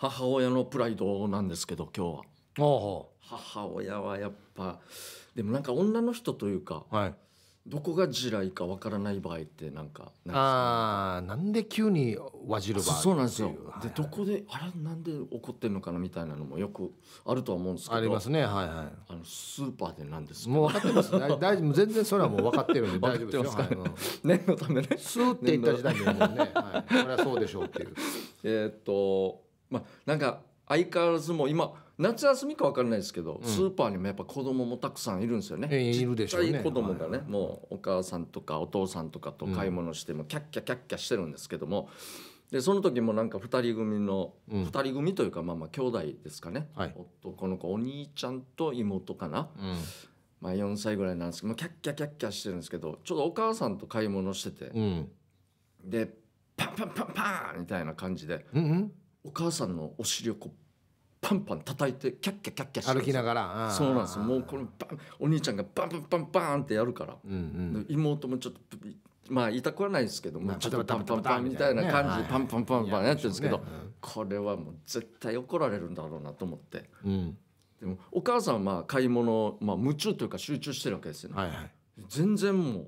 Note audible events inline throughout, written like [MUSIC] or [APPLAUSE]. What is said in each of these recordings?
母親のプライドなんですけど今日は。母親はやっぱでもなんか女の人というか、はい、どこが地雷かわからない場合ってなんかああなんで急にわじる場合そうなんですよ、はいはい、でどこであれなんで怒ってんのかなみたいなのもよくあるとは思うんですけどありますねはいはいあのスーパーでなんですもう分かってます大丈夫全然それはもう分かってるんで [LAUGHS] 大丈夫ですよ、はい、念のためねスーって言った時代でもね、はい、それはそうでしょうっていう [LAUGHS] えー、っとまあ、なんか相変わらずも今夏休みか分からないですけど、うん、スーパーにもやっぱ子供もたくさんいるんですよね。いるでしょうね。子供がね、はい、もうお母さんとかお父さんとかと買い物してもキャッキャキャッキャしてるんですけども、うん、でその時もなんか2人組の、うん、2人組というかまあまあ兄弟ですかね、はい、男の子お兄ちゃんと妹かな、うん、まあ、4歳ぐらいなんですけどキャッキャキャッキャしてるんですけどちょうどお母さんと買い物してて、でパンパンパンパンみたいな感じで。うんうんお母さんのお尻をこうパンパン叩いてキャッキャキャッキャして歩きながらそうなんですもうこのバンお兄ちゃんがバンバンバンバンってやるから、うんうん、妹もちょっとまあ痛くはないですけども、ちょっとパンパンパンみたいな感じでパンパンパンパンやってるんですけど、これはもう絶対怒られるんだろうなと思って、でもお母さんはまあ買い物、まあ、夢中というか集中してるわけですよね、全然もう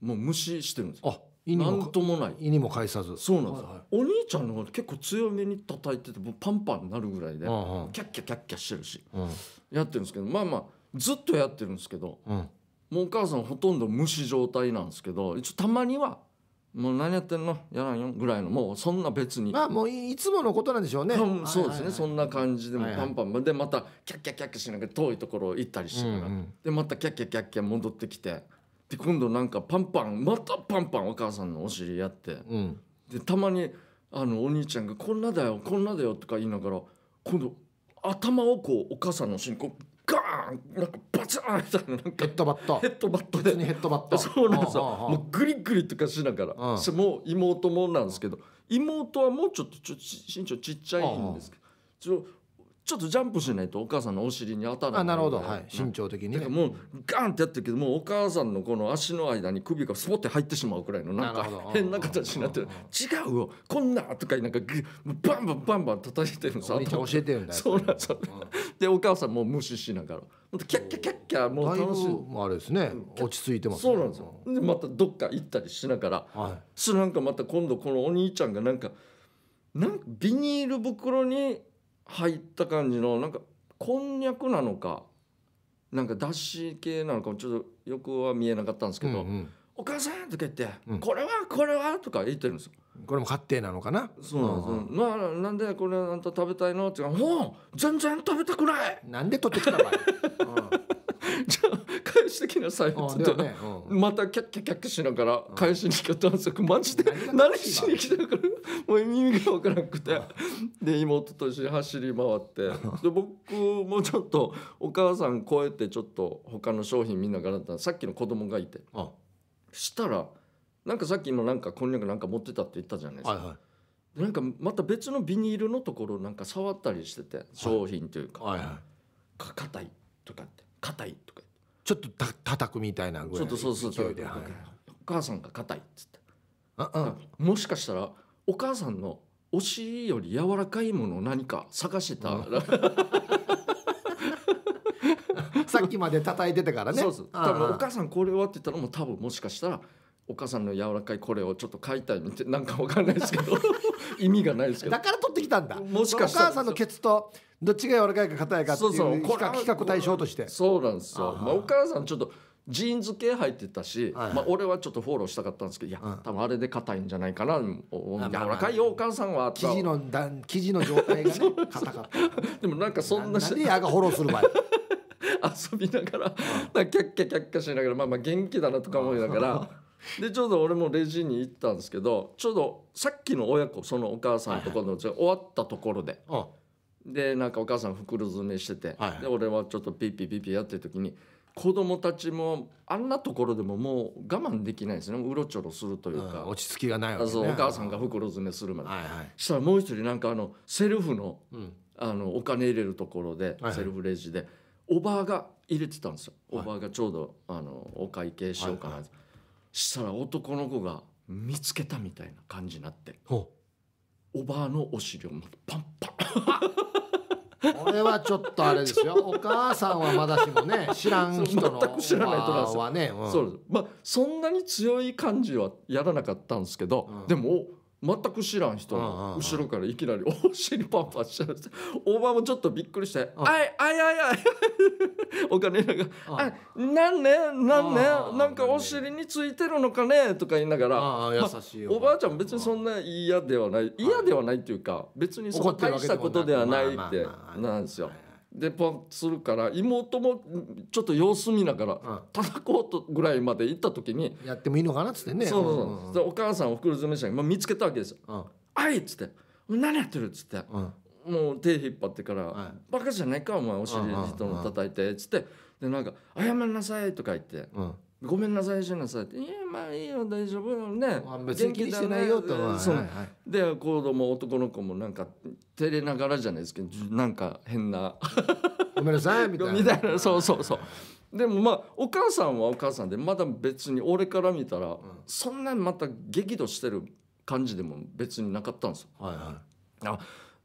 もう無視してるんですよ意にも何ともない意にも介さずそうなんです、はいお兄ちゃんの方が結構強めに叩いててもうパンパンになるぐらいで、うんうんキャッキャキャッキャしてるしやってるんですけどまあまあずっとやってるんですけどうんもうお母さんほとんど無視状態なんですけど一応たまには「もう何やってんのやらんよ」ぐらいのもうそんな別に、まあもういいつものことなんでしょうね多分そうですね、はいはいはいそんな感じでもはいはパいンパン、でまたキャッキャキャッキャしながら遠いところ行ったりしてから、うんうんでまたキャッキャキャッキャ戻ってきてで今度なんかパンパンまたパンパンお母さんのお尻やって、うん、でたまにあのお兄ちゃんが「こんなだよこんなだよ」とか言いながら今度頭をこうお母さんのお尻にこうガーンなんかバツンみたいななんかヘッドバットヘッドバットでにヘッドバットそうなんですよもうグリグリとかしながら、うん、もう妹もなんですけど妹はもうちょっとちょ身長ちっちゃいんですけどちょっとジャンプしないとお母さんのお尻に当たらないあなるほど、はい、身長的に、ね、もうガンってやってるけどもうお母さんのこの足の間に首がスポッて入ってしまうくらいのなんか変な形になってる違うよこんなとかなんかバンバンバンバン叩いてるのさ教えてるんだそうなんですよ、うん、でお母さんも無視しながらキャッキャキャッキャもう楽しいあれですね落ち着いてます、ね、そうなんですよでまたどっか行ったりしながら、はい、そなんかまた今度このお兄ちゃんがなんかなんかビニール袋に入った感じのなんかこんにゃくなのかなんかだし系なのかもちょっとよくは見えなかったんですけど「うんうん、お母さん」とか言って「これはこれは」とか言ってるんですよ。これも勝手なのかなそうなんですよ、うん、あ、なんでこれあんた食べたいのって言うかもう全然食べたくない!」なんで取ってきたのうん、じゃあ返 [LAUGHS] してきなさいってねうん、またキャッキャキャッキしながら返しに来たんですマジで何しに来たからもう意味が分からなくてで妹と一緒に走り回ってで僕もちょっとお母さん超えてちょっと他の商品見ながらだったさっきの子供がいてしたらなんかさっきのなんかこんにゃくなんか持ってたって言ったじゃないですか。はいはい、なんかまた別のビニールのところなんか触ったりしてて商品というか、か硬いとかって硬いとかちょっとた叩くみたいなぐらいの勢いでそうそうそう、はお母さんが硬いっつってああもしかしたらお母さんのお尻より柔らかいもの何か探してた、うん、[LAUGHS] さっきまで叩いてたからねそうそう多分お母さんこれはって言ったらもう多分もしかしたらお母さんの柔らかいこれをちょっと買いたいみたいなんかわかんないですけど [LAUGHS] 意味がないですけどだから取ってきたんだもしかしたらお母さんのケツとどっちが柔らかいか硬いかっていうそうう比較比較対象としてそうなんですよまあ、お母さんちょっとジーンズ系入ってたし、はいはい、まあ、俺はちょっとフォローしたかったんですけどいや、うん、多分あれで硬いんじゃないかな、うん、柔らかいよお母さんは生地の段生地の状態がね [LAUGHS] 硬かったでもなんかそんなしやがフォローする場合 [LAUGHS] 遊びながら、うん、キャッキャキャッキャしながらまあまあ元気だなとか思いながらでちょうど俺もレジに行ったんですけどちょうどさっきの親子そのお母さんとこの、はいはい、終わったところで。うんでなんかお母さん袋詰めしてて、はい、で俺はちょっとピッピピッピやってる時に子供たちもあんなところでももう我慢できないですねうろちょろするというか、うん、落ち着きがないわけ、ね、お母さんが袋詰めするまで、はいはい、したらもう一人なんかあのセルフのうん、あのお金入れるところで、はいはい、セルフレジでおばあが入れてたんですよ、はい、おばあがちょうどあのお会計しようかな、はいはい、したら男の子が見つけたみたいな感じになって。ほうおばあのお尻をパンパンこれはちょっとあれですよ [LAUGHS] お母さんはまだしもね知らん人の全く知らないとんはねそうですまあそんなに強い感じはやらなかったんですけど、うん、でも全く知らん人後ろからいきなり [LAUGHS] お尻パンパンしちゃうおばもちょっとびっくりして「あいあいあいあい」[LAUGHS] お金なんか「あなんね何ねなんかお尻についてるのかね」とか言いながらおばあちゃん別にそんな嫌ではない嫌ではないっていうか別にそ大したことではないってなんですよ。でポンするから妹もちょっと様子見ながら叩こうとぐらいまで行った時にやってもいいのかなっつってねそうそうお母さんを袋詰めしたまあ、見つけたわけですよ「あ、い!」っつって「何やってる?」っつって、もう手引っ張ってから「バカじゃないかお前お尻人の叩いて」っつってでなんか「謝んなさい」とか言って。ごめんなさいしなさいって「いやまあいいよ大丈夫よね」別気にしてないよとは、そう、はいで子供男の子もなんか照れながらじゃないですけどなんか変なごめんなさいみたいなみたいなそうそうそうでもまあお母さんはお母さんでまだ別に俺から見たら、そんなにまた激怒してる感じでも別になかったんですよ。はいはい、あ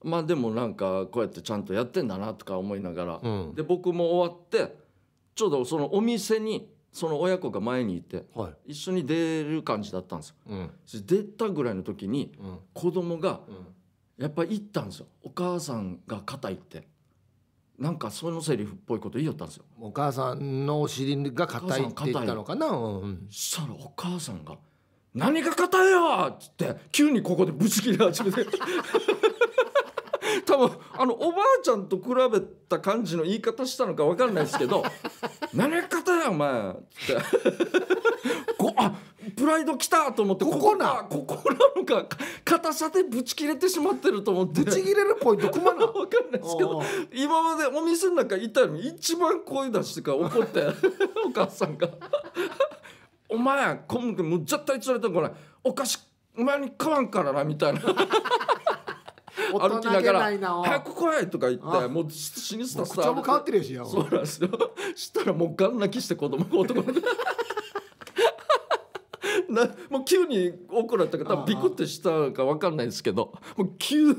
まあでもなんかこうやってちゃんとやってんだなとか思いながら、うん、で僕も終わってちょうどそのお店にその親子が前にいて、はい、一緒に出る感じだったんですよ、うん、出たぐらいの時に、子供が、やっぱり行ったんですよお母さんが硬いってなんかそのセリフっぽいこと言いよったんですよお母さんのお尻が硬いって言ったのかな、うん、したらお母さんが「何が硬いよ!」っつって急にここでぶつ切り始めて多分あのおばあちゃんと比べた感じの言い方したのか分かんないですけど「[LAUGHS] 何や方やお前」って [LAUGHS] こあプライド来たと思ってここなここなのか硬さでぶち切れてしまってると思ってぶち切れるポイント熊な分 [LAUGHS] かんないですけど今までお店の中いたのに一番声出してから怒ってお母さんが「お前こんむ絶対連れてこないお菓子お前に買わんからな」みたいな。歩きながら「早く来い!」とか言ってもう死にすたすた口も変わってるしよそうなんですよしたらもうガン泣きして子供が男の [LAUGHS] なもう急に怒られたからビクってしたか分かんないですけどもう急に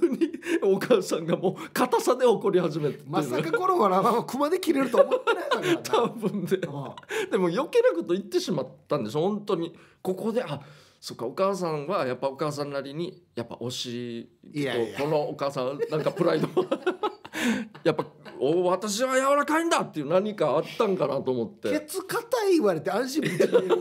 お母さんがもう硬さで怒り始めてまさかこコロらは熊で切れると思ってないから多分ででも余計なこと言ってしまったんです本当にここであそっかお母さんはやっぱお母さんなりにやっぱ推しいやいやこのお母さんなんかプライド [LAUGHS] やっぱお私は柔らかいんだっていう何かあったんかなと思ってケツ硬い言われて安心ぶちるかってい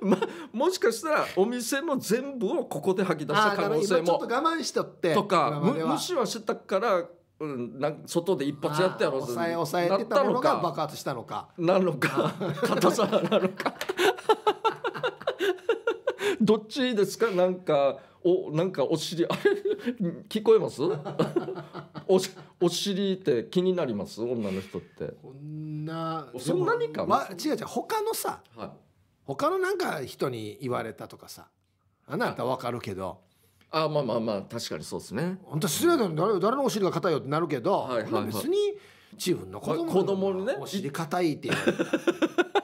う [LAUGHS] まもしかしたらお店の全部をここで吐き出した可能性もちょっと我慢しとってとか無視はしてたからうん、な外で一発やってやろう抑え抑えてたものが爆発したのかなのか硬さなのかどっちですかなんかおなんかお尻あれ聞こえますおお尻って気になります女の人ってこんなそんなにか、違う違う他のさ、はい、他のなんか人に言われたとかさあなたわかるけど、あまあまあまあ確かにそうですね本当失礼だ誰誰のお尻が硬いよってなるけど、はいはいはい、別に自分の子供にねお尻硬いてやる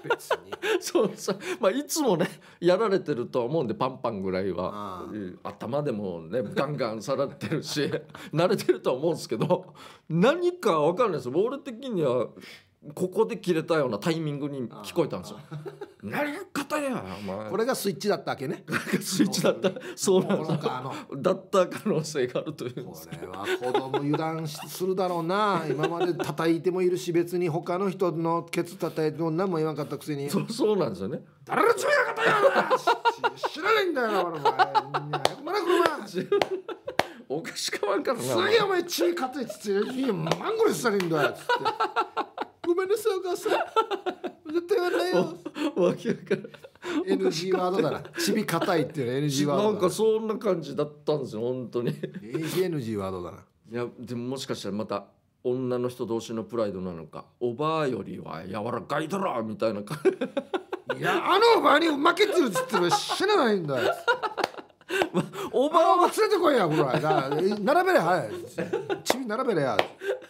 別に [LAUGHS] そうそうまあいつもねやられてると思うんでパンパンぐらいは頭でもねガンガンさらってるし [LAUGHS] 慣れてるとは思うんですけど何か分かんないです俺的にはここで切れたようなタイミングに聞こえたんですよ。[LAUGHS] 何や方やこれがスイッチだったわけね。スイッチだった。[LAUGHS] そうなんですだった可能性があるという。これは子供油断するだろうな。今まで叩いてもいるし別に他の人のケツ叩いても何も言わんかったくせに。そうそうなんですよね。誰の罪な方や知らないんだよなお前。まだ車。おかしかわんからすげえお前血かついつついマンゴーにされんだよつって。ごめんなさいお母さん絶対言わないよ [LAUGHS] わけわからん NG ワードだなちび硬いっていう NG ワードなんかそんな感じだったんですよ本当に NG ワードだないやでももしかしたらまた女の人同士のプライドなのかおばあよりは柔らかいだろみたいな感じいやあのおばあに負けてるっつっても知らないんだよおばあは連れてこいやほら並べりゃはいちび並べりゃ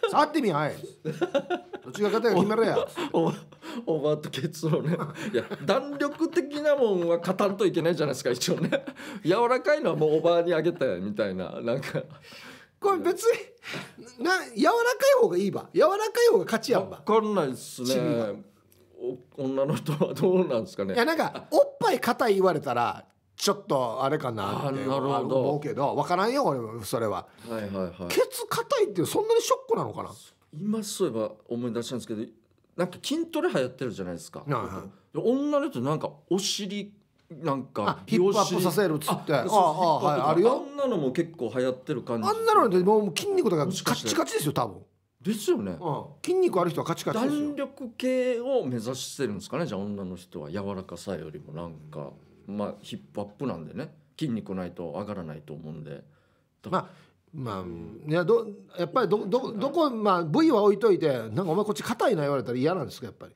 触ってみはいどっちが勝て決めれやおおばあと結論ねいや弾力的なもんは勝たんといけないじゃないですか一応ね柔らかいのはもうおばあにあげたやみたいななんかこれ別にな柔らかい方がいいば柔らかい方が勝ちやんば分かんないっすね女の人はどうなんですかねいやなんかおっぱい硬い言われたらちょっとあれかなって思うけど分からんよ俺もそれは,、はいはいはい、ケツ硬いってそんなにショックなのかな今そういえば思い出したんですけどなんか筋トレ流行ってるじゃないですか、はいはい、女の人なんかお尻なんかヒップアップさせるっつってあああ,、はい、あるよあんなのも結構流行ってる感じあんなのでもう筋肉とかカチカチですよ多分ですよね、うん、筋肉ある人はカチカチですよ弾力系を目指してるんですかねじゃあ女の人は柔らかさよりもなんか。まあ、ヒップアップなんでね筋肉ないと上がらないと思うんで。まあまあ、いやどやっぱりどどどこ、まあ、部位は置いといてなんかお前こっち硬いな言われたら嫌なんですかやっぱり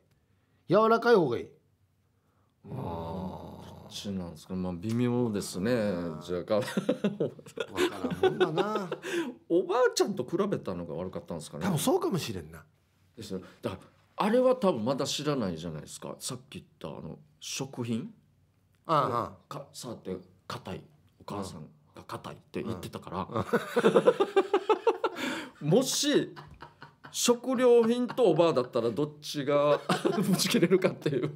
柔らかい方がいいああちなんですかまあ微妙ですねじゃあかからんもんだな [LAUGHS] おばあちゃんと比べたのが悪かったんですかね多分そうかもしれんなですよ、だからあれは多分まだ知らないじゃないですかさっき言ったあの食品かさって硬いお母さんが硬いって言ってたから、もし食料品とおばあだったらどっちが [LAUGHS] ぶち切れるかっていう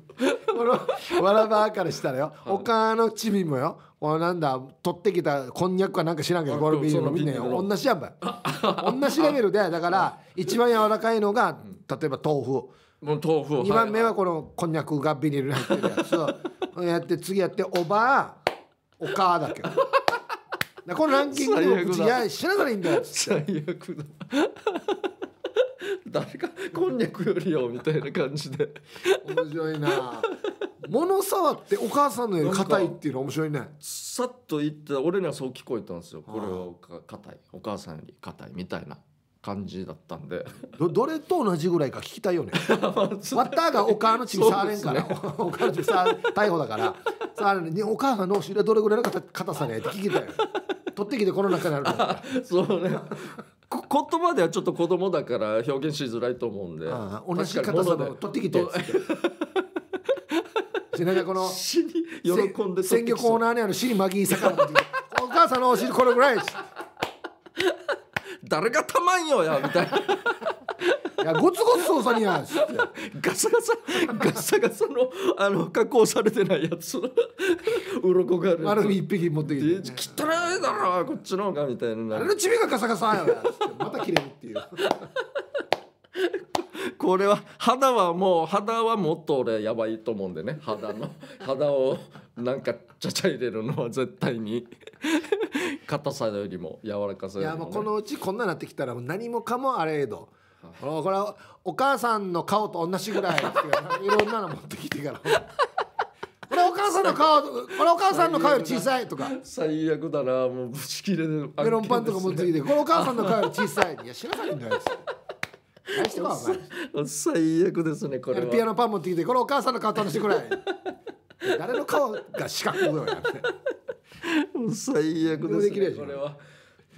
わらばあからしたらよ、はい、おかのちびもよおなんだ取ってきたこんにゃくかなんか知らんけどゴルビーのみんなよ同じやんばい [LAUGHS] 同じレベルでだから一番柔らかいのが例えば豆腐もう豆腐2番目はこのこんにゃくがビニールに入ってるやつやって次やっておばあお母だけだ [LAUGHS] このランキングの口いや知らないんだよ最悪だ誰かこんにゃくよりよみたいな感じで面白いな物触ってお母さんのより硬いっていうの面白いねさっと言って俺にはそう聞こえたんですよこれは硬いお母さんより硬いみたいな感じだったんで [LAUGHS] どどれと同じぐらいか聞きたいよねわ [LAUGHS] ったがお母のちびさあれんから、ね、[LAUGHS] お母のちびさ逮捕だからさあれお母のお尻どれぐらいの硬さねって聞きたい取ってきてこの中にあるあそうね言葉ではちょっと子供だから表現しづらいと思うんで同じ硬さの取ってきてっっなんかこの喜んで鮮魚コーナーにある尻マギー魚お母さんのお尻これぐらいで誰がたまんよやみたいないやゴツゴツ操作にやしガサガサガサガサのあの加工されてないやつ鱗があるあれ一匹持ってきて、ね、汚いだろこっちの方がみたいなあれのチビがガサガサやまた切れるっていうこれは肌はもう肌はもっと俺やばいと思うんでね肌の肌をなんかちゃちゃ入れるのは絶対に [LAUGHS] 硬さよりも柔らかさよりも、ね、いやもうこのうちこんななってきたら何もかもあれど、これはお母さんの顔と同じぐらい [LAUGHS] いろんなの持ってきてからこれお母さんの顔これお母さんの顔より小さいとか最悪だなもうぶち切れでメロンパンとか持ってきてこれお母さんの顔より小さいいや知らないんだよ [LAUGHS] 最悪ですねこれピアノパン持ってきてこれお母さんの顔楽しいぐらい誰の顔が四角よ最悪です、ね、でしこれは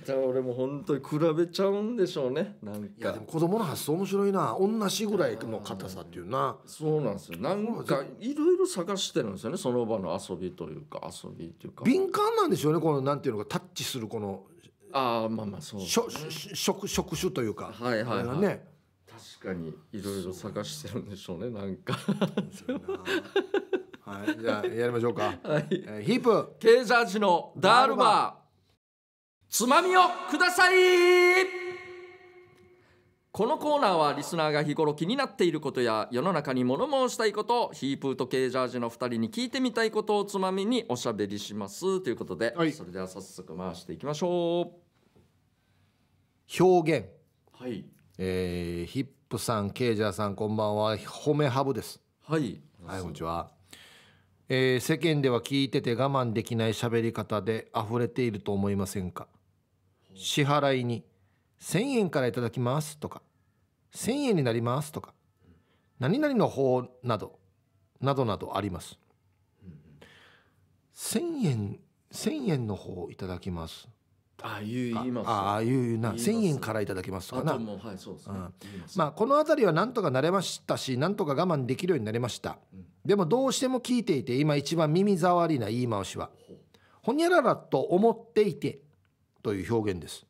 じゃあ俺も本当に比べちゃうんでしょうねなんかいやでも子供の発想面白いな同じぐらいの硬さっていうなそうなんですよなんかいろいろ探してるんですよねその場の遊びというか遊びというか敏感なんでしょうねこのなんていうのかタッチするこのああまあまあそう、ね、職職種というかはいはい、はい、ね確かにいろいろ探してるんでしょうねなんかはいじゃあやりましょうか、はいえー、ヒープケーザージのダールバーつまみをくださいこのコーナーはリスナーが日頃気になっていることや世の中に物申したいことヒープーとケージャージの2人に聞いてみたいことをつまみにおしゃべりしますということで、はい、それでは早速回していきましょう表現はい、えー、ヒップさんケージャーさんこんばんは褒めハブですはいはいこんにちはえー、世間では聞いてて我慢できない喋り方で溢れていると思いませんか支払いに1,000円からいただきますとか1,000円になりますとか何々の方などなどなどあります1,000円1,000円の方いただきますああ言いますああ言うな1,000円からいただきますとかな、はいねうん、まあこの辺りはなんとか慣れましたしなんとか我慢できるようになりました、うんでもどうしても聞いていて今一番耳障りな言い回しは「ほにゃららと思っていて」という表現です。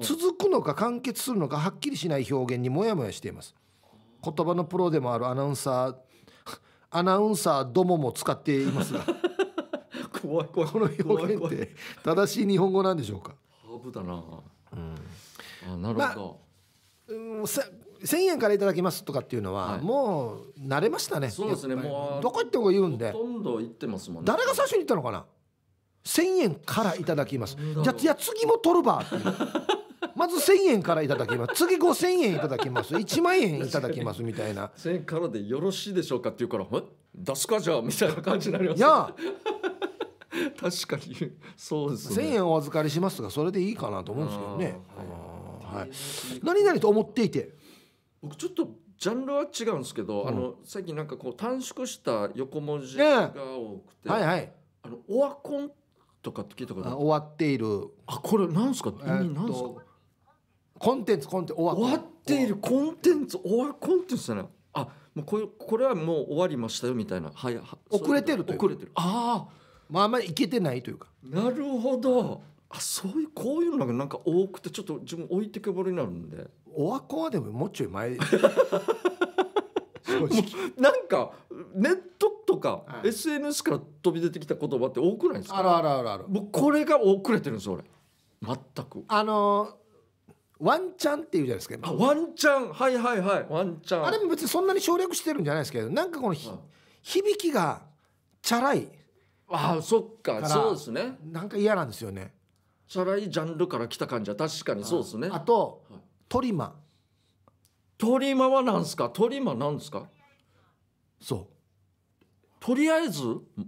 続くのか完結するのかはっきりしない表現にモヤモヤしています。言葉のプロでもあるアナウンサー [LAUGHS] アナウンサーどもも使っていますが [LAUGHS] 怖い怖いこの表現って正しい日本語なんでしょうかハーブだな、うん、あなるほど、まあうん、1000円からいただきますとかっていうのは、はいもう慣れましたねそうですねもうどこ行っても言うんでほとんど行ってますもんね誰が最初に言ったのかな1000円からいただきますじゃあいや次も取るばっていう [LAUGHS] まず1000円からいただきます次5000円いただきます1万円いただきますみたいな1000円からでよろしいでしょうかって言うから「え出すかじゃあ」みたいな感じになりますいや [LAUGHS] 確かにそうです1000円お預かりしますとかそれでいいかなと思うんですけどねはい何々と思っていて僕ちょっとジャンルは違うんですけど、うん、あの最近なんかこう短縮した横文字が多くて、うん、はいはい、あのオワコンとかって聞いたことあ終わっているあこれなんですか意味なんですか、コンテンツコンテンツ終わ終わっているコンテンツ終わコンテンツじゃないあもうこれこれはもう終わりましたよみたいなはい遅れてるという遅れてるああまああんまりいけてないというかなるほどあそういうこういうのがなんか多くてちょっと自分置いてけぼりになるんでオワコンはでももうちょい前 [LAUGHS] なんかネットとか、SNS から飛び出てきた言葉って多くないですかあるあるあるある僕これが遅れてるんです俺全くあのワンチャンっていうじゃないですか。ワンチャン、はいはいはい、ワンチャン。あれも別にそんなに省略してるんじゃないですけど、なんかこの、うん、響きがチャラい。ああ、そっか、そうですね。なんか嫌なんですよね。チャラいジャンルから来た感じは確かにそうですね。あと、はい、トリマトリマはな何すかトリマ何ですかそうとりあえず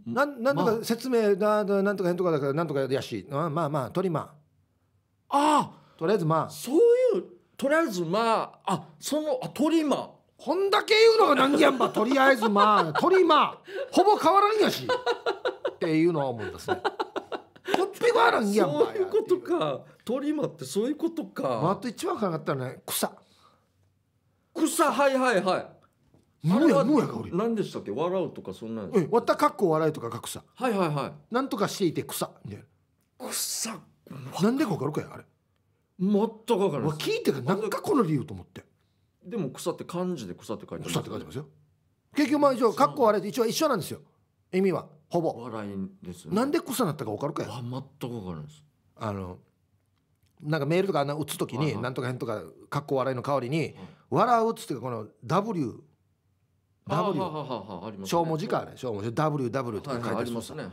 なんなんとか説明だ、まあ、なんとかへんとかだからなんとかやしあまあまあトリマああとりあえずまあそういうとりあえずまああそのあトリマこんだけ言うのが何やんばとりあえずまあトリマほぼ変わらんやしっていうのは思うんですね。こっぺがあらんやんそういうことかトリマってそういうことかあと一番かかったのはね草草はいはいはい無や無やか俺何でしたっけ笑うとかそんなんえわたかっこ笑いとかかさはいはいはいなんとかしていて草みたいな草なんでかわかるかやあれ全くわからない聞いてかなんかこの理由と思ってでも草って漢字で草って書いてます、草って書いてますよ結局まあ一応かっこ笑い一応一緒なんですよ意味はほぼ笑いですねなんで臭なったか分かるかよ全く分からないですあのなんかメールとかあん打つときにはなんとか変とかかっこ笑いの代わりに「笑う」っつってこの W あは W はははあります小文字かね小文字 WW とか書いてはいあありますね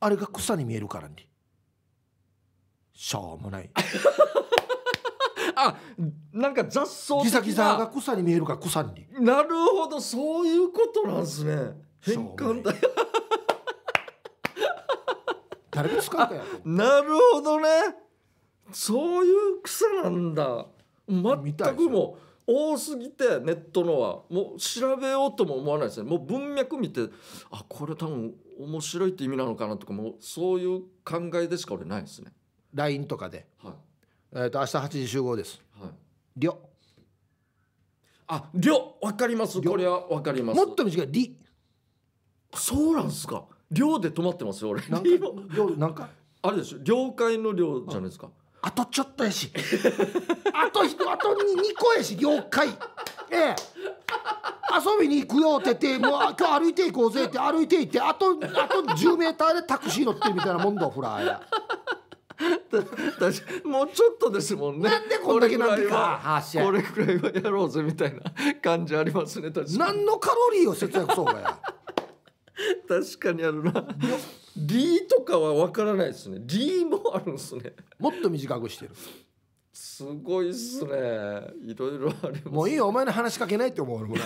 あれが草に見えるからにしょうもない [LAUGHS] あなんか雑草的なギザギザが草に見えるから草になるほどそういうことなんですね変換だよ誰が使うかやなるほどねそういう草なんだ全くもう多すぎてネットのはもう調べようとも思わないですねもう文脈見てあこれ多分面白いって意味なのかなとかもそういう考えでしか俺ないですね LINE とかで、はいえーと、明日8時集合です、はい、りょありょ分かりますこれは分かりますもっと短いりそうなんですか寮で泊まってますよ俺なんか寮なんかあれでしょ了解の寮じゃないですかあとちょっとやし [LAUGHS] あと人あと二個やし了解ええ遊びに行くよって言ってもう今日歩いていこうぜって歩いていってあとあと10メーターでタクシー乗ってみたいなもんだほらや。もうちょっとですもんねなんでこんだけなんでかこれくらいはやろうぜみたいな感じありますね何のカロリーを節約そうかや [LAUGHS] 確かにあるなり」とかはわからないですねり」もあるんですねもっと短くしてるすごいっすねいろいろありもういいよお前の話しかけないって思う俺も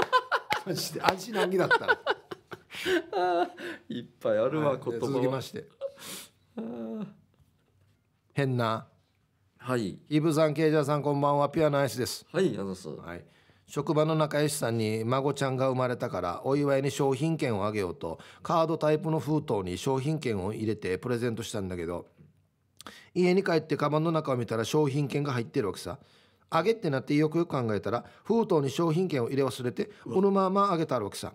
[LAUGHS] マジで味なぎだったらいっぱいあるわ、はい、言葉続きまして変なはいイブさんケイジャーさんこんばんはピュアナイスですはいあざすはい職場の仲良しさんに孫ちゃんが生まれたからお祝いに商品券をあげようとカードタイプの封筒に商品券を入れてプレゼントしたんだけど家に帰ってカバンの中を見たら商品券が入ってるわけさあげってなってよくよく考えたら封筒に商品券を入れ忘れてこのままあげたわけさ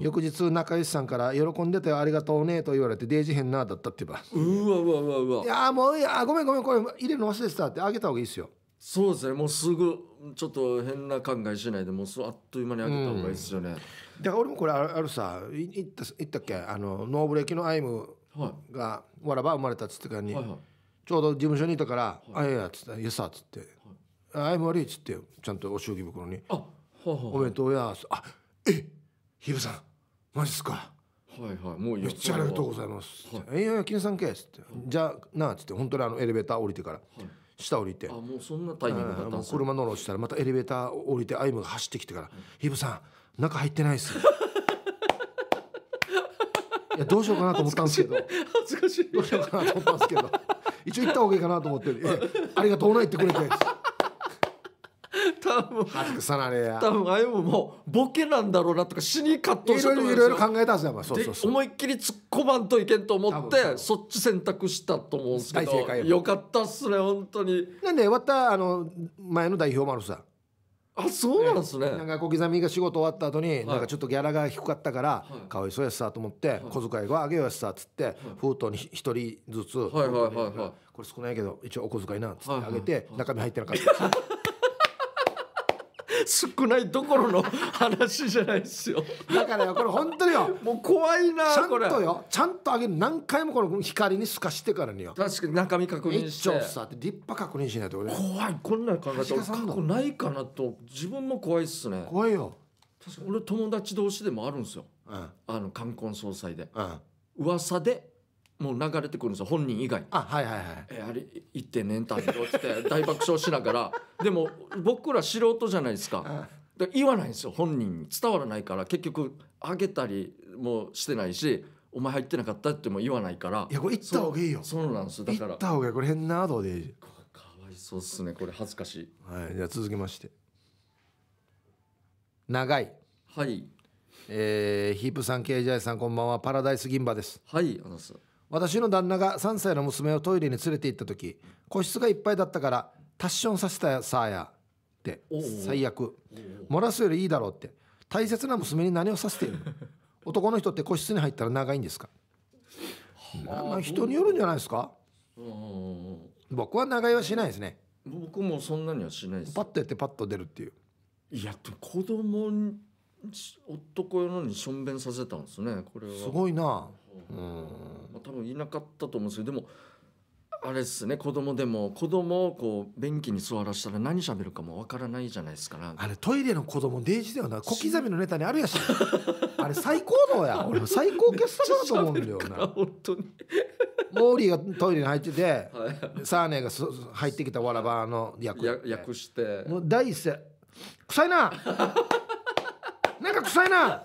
翌日仲良しさんから「喜んでてありがとうね」と言われて「デージ変な」だったってばうわうわうわうわいやもういやごめんごめんこれ入れるの忘れてたってあげた方がいいですよそうですねもうすぐちょっと変な考えしないでもうあっという間に開けた方がいいですよね、うん、だから俺もこれあるさ言った言ったっけあのノーブレーキのアイムが、わらば生まれたっつってからに、はいはい、ちょうど事務所にいたから「はい、あいや」っつって「いさ」っつって「はい、アイム悪い」っつってちゃんとお祝儀袋に「あ、はあはあ、おめでとうや」あえヒルさんマジっすか」はいはい、もうめっちゃありがとうございます」はい、えいやいや金さんけ」っつって「じゃあな」っつって本当にあのエレベーター降りてから。はい下降りてあもうそんなタイミングだったんす車乗ろうしたらまたエレベーター降りてアイムが走ってきてから「ヒ、う、ブ、ん、さん中入ってないっす」いやどうしようかなと思ったんですけど恥ずかしいどうしようかなと思ったんですけど一応行った方がいいかなと思って「ありがとうないってくれて」多分腐らねや多分あゆむもボケなんだろうなとか死に葛藤してるいろいろ考えたんすよそうそうそう思いっきり突っ込まんといけんと思ってそっち選択したと思うんですけどよかったっすね本当になんでまたあの前の代表マルるさあそうなんですね、ね、なんか小刻みが仕事終わった後に、はい、なんかちょっとギャラが低かったから、はい、かわいそうやしさと思って、はい、小遣いはあげようやしさっつって、はい、封筒に1人ずつ、はいはいはいはい、これ少ないけど一応お小遣いなっつってあげて、中身入ってなかった。少ないところの話じゃないですよだからよこれ本当によもう怖いなちゃんとよちゃんとあげる何回もこの光に透かしてからによ確かに中身確認して一さ立派確認しないと怖いこんな考えたら過去ないかなと自分も怖いっすね怖いよ俺友達同士でもあるんですよ、うん、あの冠婚葬祭で、うん、噂でもう流れてくるんですよ本人以外あはいはいはい。えあれ行ってねんたんよって [LAUGHS] 大爆笑しながらでも僕ら素人じゃないですか。で言わないんですよ本人に伝わらないから結局あげたりもしてないしお前入ってなかったっても言わないからいやこれ行った方がいいよそうなんですだから行った方がいいこれ変なアドでかわいそうっすねこれ恥ずかしいはいじゃ続きまして長いはいえー、ヒープさんケイジャイさんこんばんはパラダイス銀馬ですはいあのす私の旦那が3歳の娘をトイレに連れて行った時個室がいっぱいだったからタッションさせたさあやって最悪漏らすよりいいだろうって大切な娘に何をさせてるの [LAUGHS] 男の人って個室に入ったら長いんですか、まあ、人によるんじゃないですか、僕は長居はしないですね僕もそんなにはしないですパッとやってパッと出るっていういや子供に男のにしょんべんさせたんですねこれはすごいなうんまあ、多分いなかったと思うんですけどでもあれっすね子供でも子供をこう便器に座らせたら何喋るかもわからないじゃないですかあれトイレの子供デージだよな小刻みのネタにあるやし [LAUGHS] あれ最高のや俺最高傑作だと思うんだよな本当にモーリーがトイレに入ってて、サーネが入ってきたわらばの役役してもう第一声「臭いな!」なんか臭いな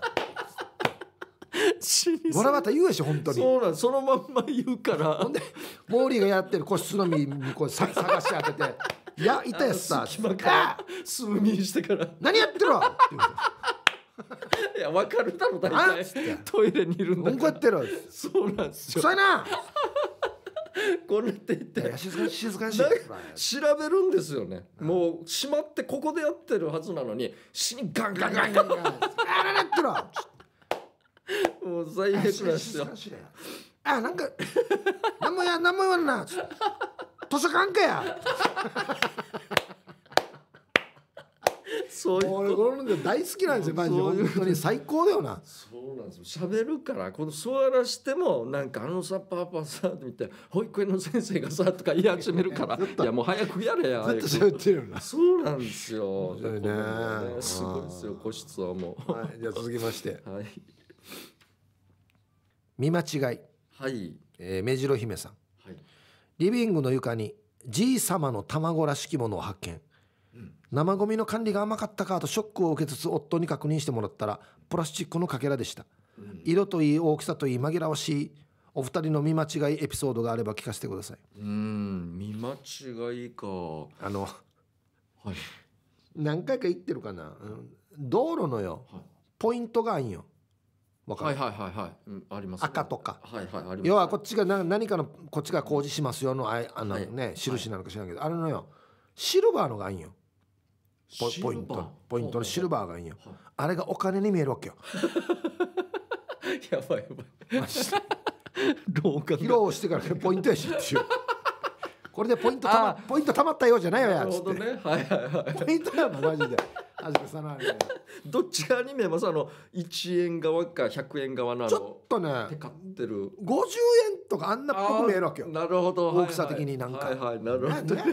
ボらまた言うでしょ本当にそうなんそのまんま言うからほんでモーリーがやってる個室のみにこう探し当てて「いやいたやつさ」隙間から数人してから「何やってるわ!」いや分かるだろ大体トイレにいるんだからってるそうなんですよ臭いなこうっていって静かに調べるんですよね、うん、もうしまってここでやってるはずなのに死にガンガンガンガンガンあらなってろもう最悪なんですよあなんか何もや何も言わんな図書館かやそういう俺この大好きなんですよマジで本当に最高だよなそうなんですよ喋るからこの座らしてもなんかあのさパパさって見て保育園の先生がさとか言い始めるから [LAUGHS] いやもう早くやれやずっと喋ってるなそうなんですよ、ね、すごいですよ個室はもう、はい、じゃ続きましてはい見間違い、はいえー、目白姫さん、はい、リビングの床にじい様の卵らしきものを発見、うん、生ゴミの管理が甘かったかとショックを受けつつ夫に確認してもらったらプラスチックのかけらでした、うん、色といい大きさといい紛らわしいお二人の見間違いエピソードがあれば聞かせてくださいうん見間違いかあの、はい、何回か言ってるかな、うん、道路のよ、はい、ポイントがあんよ、はいはいはいはい、うん、あります、ね、赤とか、はいはい、要はこっちがな何かのこっちが工事しますよのああのね、はい、印なのか知らんけど、あれのよシルバーのがいいんよポポイントポイントのシルバーがいいんよ、はい、あれがお金に見えるわけよやばいやばいマジで披露してから、ポイントやしっていうこれでポイントたまポイントたまったようじゃないよやつって、ねはいはいはい、ポイントやばマジで。さない [LAUGHS] どっち側に見えますあの1円側か100円側なのちょっとねテカってる50円とかあんなっぽく見えるわけよなるほど大きさ的になんかはいはい、はいはい、なるほど、ね、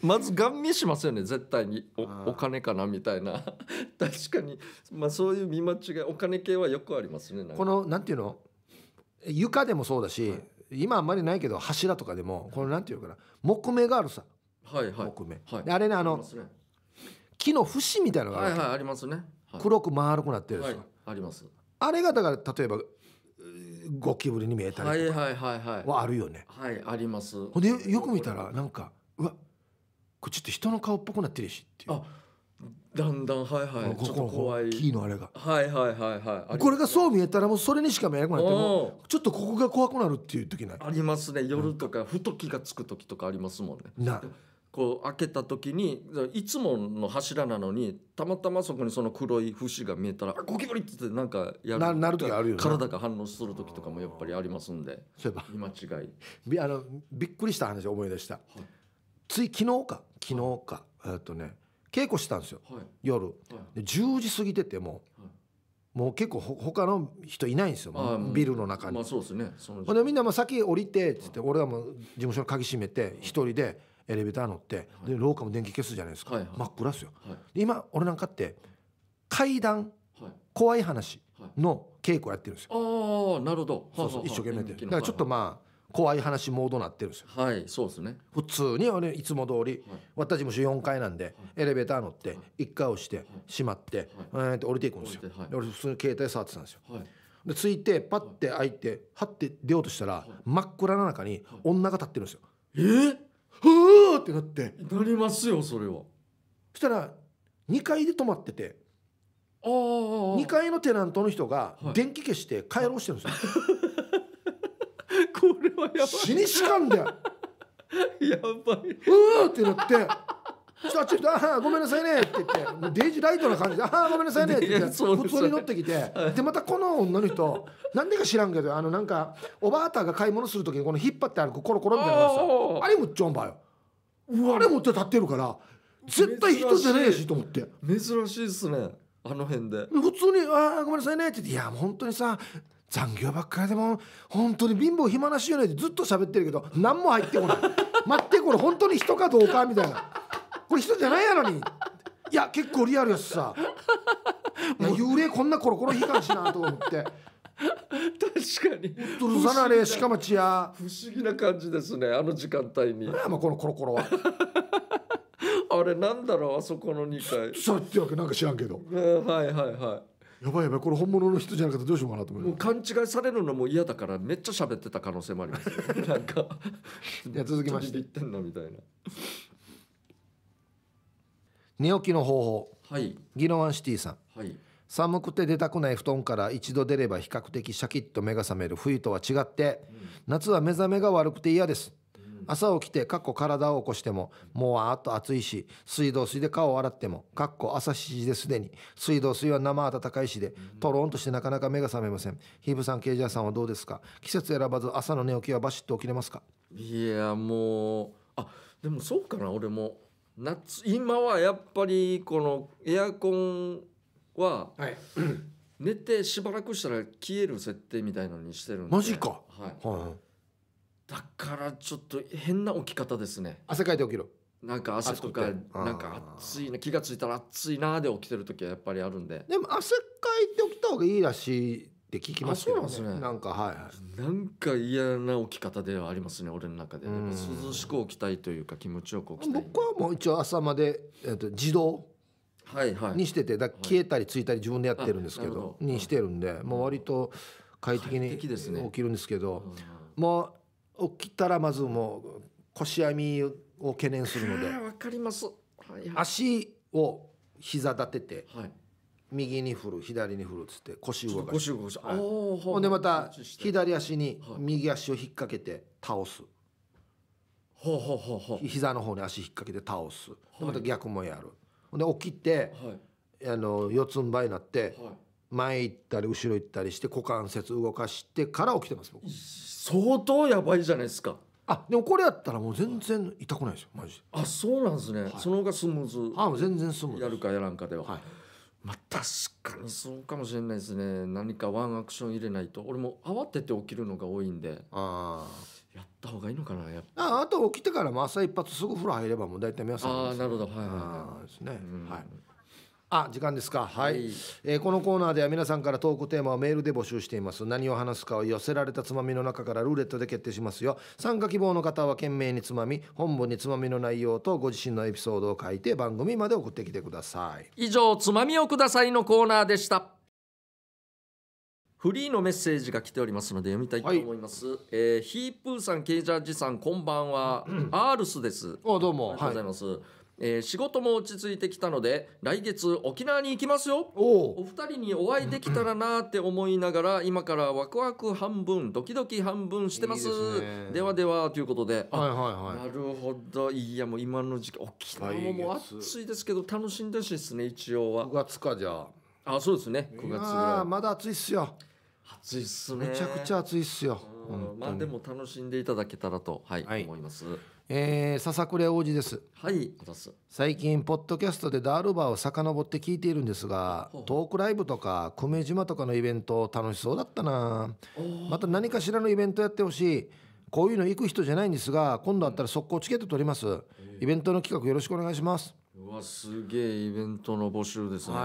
[LAUGHS] まず顔見しますよね絶対におお金かなみたいな [LAUGHS] 確かに、まあ、そういう見間違いお金系はよくありますねこのなんていうの床でもそうだし、はい、今あんまりないけど柱とかでもこのなんていうかな木目があるさ、はいはい、木目、はい、あれねあの、木の節みたいなのがあはいはいありますね、はい、黒く丸くなってるではしいありますあれがだから例えばゴキブリに見えたりはいはいはいはいあるよねはいありますほんでよく見たらなんかうわこれちょっと人の顔っぽくなってるしっていうあだんだんはいはいちょっと怖い木のあれがはいはいはいはいこれがそう見えたらもうそれにしか見えなくなってもちょっとここが怖くなるっていう時ないありますね夜とかふと気がつく時とかありますもんねなこう開けた時にいつもの柱なのにたまたまそこにその黒い節が見えたら「ゴキブリ!」ってなんかやるなる時あるよ、ね、体が反応する時とかもやっぱりありますんでそういえば見間違いびあのびっくりした話思い出した、はい、つい昨日か昨日か、えっとね稽古したんですよ、はい、夜、はい、10時過ぎててももう結構ほ他の人いないんですよビルの中に、まあ、そうですねでみんなまあ先降りてっつって、俺はもう事務所の鍵閉めて一人で。エレベーター乗って、はい、で廊下も電気消すじゃないですか、はいはい、真っ暗ですよ、はい、今俺なんかって階段、怖い話の稽古やってるんですよ、ああなるほどそうそう、一生懸命やってるだからちょっとまあ怖い話モードなってるんですよはいそうですね普通に俺いつも通り、私も4階なんで、エレベーター乗って1階押して閉まって、はい、って降りていくんですよ、俺普通に携帯触ってたんですよ、でついてパッて開いてはって出ようとしたら、真っ暗な中に女が立ってるんですよえっ、ふーってなってなりますよそれはそしたら2階で止まっててあ2階のテナントの人が電気消して帰ろうしてるんですよ、[LAUGHS] これはやばい死にしかんだよ [LAUGHS] やばいうーってなってあっちああごめんなさいね」って言ってデイジライトな感じで「ああごめんなさいね」って言って普通に乗ってきてでまたこの女の人なんでか知らんけどあのなんかおばあたが買い物する時にこの引っ張ってあるコロコロみたいなのさあれもっちょんばよあれ持って立ってるから絶対人じゃねえしと思って珍しいっすねあの辺で普通に「ああごめんなさいね」って言って「いや本当にさ残業ばっかりでも本当に貧乏暇なしよねってずっと喋ってるけど何も入ってこない待ってこれ本当に人かどうかみたいなこれ人じゃないやのにいや結構リアルやしさ [LAUGHS] 幽霊こんなコロコロ悲観しなと思って [LAUGHS] 確かにトルザナレシカマチや不思議な感じですねあの時間帯にまあこのコロコロは [LAUGHS] あれなんだろうあそこの2階さってわけなんか知らんけど、はいはいはいやばいやばいこれ本物の人じゃなかったらどうしようかなと思もう勘違いされるのも嫌だからめっちゃ喋ってた可能性もあります、ね、なんかいや続きまして言ってんのみたいな寝起きの方法はいギノワンシティさんはい寒くて出たくない布団から一度出れば比較的シャキッと目が覚める冬とは違って、夏は目覚めが悪くて嫌です、朝起きてかっこ体を起こしてももうあっと暑いし水道水で顔を洗ってもかっこ朝7時ですでに水道水は生温かいしでとろんとしてなかなか目が覚めませんヒーブさんケイジャーさんはどうですか季節選ばず朝の寝起きはバシッと起きれますかいやもうあでもそうかな俺も夏今はやっぱりこのエアコンは、はい、[CLEARS THROAT] 寝てしばらくしたら消える設定みたいのにしてるんでマジか、はい、はい、だからちょっと変な起き方ですね汗かいて起きるなんか汗とかなんか暑いな気が付いたら暑いなで起きてる時はやっぱりあるんででも汗かいて起きた方がいいらしいって聞きますけどねねなんかはい、はい、なんか嫌な起き方ではありますね俺の中で、涼しく起きたいというか気持ちよく起きたい僕はもう一応朝まで、えっと自動はいはい、にしててだ消えたりついたり自分でやってるんですけど、にしてるんで、もう割と快適に起きるんですけどもう起きたらまずもう腰網を懸念するので足を膝立てて、はい右に振る左に振るっつって腰動か動かし、ほんでまた左足に右足を引っ掛けて倒す、ほうほうほうほう膝の方に足引っ掛けて倒す、また逆もやるほんで起きて、あの四つん這いになって、前行ったり後ろ行ったりして股関節動かしてから起きてます僕相当やばいじゃないですかあでもこれやったらもう全然痛くないですよマジであそうなんですね、はい、その方がスムーズあもう全然スムーズやるかやらんかでは、はいまあ、確かにそうかもしれないですね何かワンアクション入れないと俺も慌てて起きるのが多いんであやった方がいいのかなやっぱああと起きてからも朝一発すぐ風呂入ればもう大体皆さんああなるほどはいはいはいですね、うん、はいあ時間ですかはい、はい、えー、このコーナーでは皆さんからトークテーマをメールで募集しています何を話すかを寄せられたつまみの中からルーレットで決定しますよ参加希望の方は懸命につまみ本文につまみの内容とご自身のエピソードを書いて番組まで送ってきてください以上「つまみをください」のコーナーでしたフリーのメッセージが来ておりますので読みたいと思います。はい、えー、ヒープーさん、ケイジャージさん、こんばんは。アールスです。あ、どうも。ありがとうございます。はいえー、仕事も落ち着いてきたので来月沖縄に行きますよお二人にお会いできたらなって思いながら今からワクワク半分ドキドキ半分してますではではということで、はいはいはい、なるほどいやもう今の時期沖縄ももう暑いですけど楽しんでほしいですね一応は9月かじゃああそうですね9月ぐらいまだ暑いっすよ暑いっすねめちゃくちゃ暑いっすよ、まあでも楽しんでいただけたらと、はい、はい、思いますえー、笹れ王子ですはい最近ポッドキャストでダールバーを遡って聞いているんですがトークライブとか久米島とかのイベント楽しそうだったなまた何かしらのイベントやってほしいこういうの行く人じゃないんですが今度あったら速攻チケット取りますイベントの企画よろしくお願いしますうわすげえイベントの募集ですね、は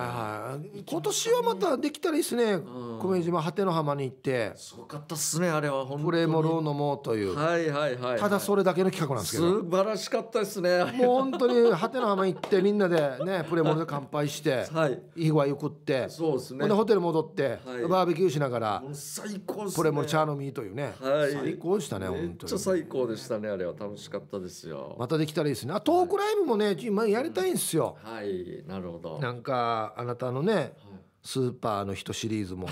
いはい、今年はまたできたらいいですね、うん、米島果ての浜に行ってすごかったっすねあれは本当にプレもローのもという、はい、はいはいはい、ただそれだけの企画なんですけど素晴らしかったですねもう本当に果ての浜行ってみんなでねプレモルで乾杯してはい、いい具合よくってそうですねホテル戻って、はい、バーベキューしながら最高ですねプレモルチャーノミーというね、はい、最高でしたね本当にめっちゃ最高でしたねあれは楽しかったですよまたできたらいいですねあトークライブもね今やりたいたいんですよはいなるほどなんかあなたのね、はい、スーパーの人シリーズも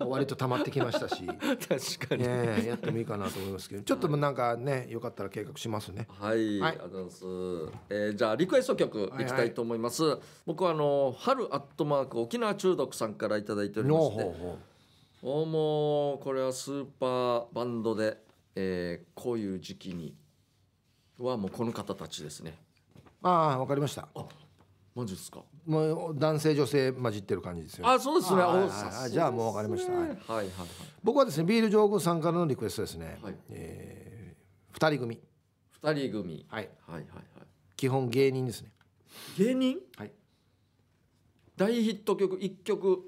割と溜まってきましたし [LAUGHS] 確かに、ね、やってもいいかなと思いますけどちょっとなんかねよかったら計画しますねはい、はい、ありがとうございます、えー、じゃあリクエスト曲いきたいと思います、はいはい、僕はあの春アットマーク沖縄中毒さんから頂いておりましておもうこれはスーパーバンドで、えー、こういう時期にはもうこの方たちですねああわかりましたあマジですかもう男性女性混じってる感じですよあそうですねあ、はいはい、じゃあもうわかりました、はい、はいはい僕はですねビール上宮さんからのリクエストですね、はい、えー、人組二人組、はい、はいはいはい基本芸人ですね芸人はい大ヒット曲一曲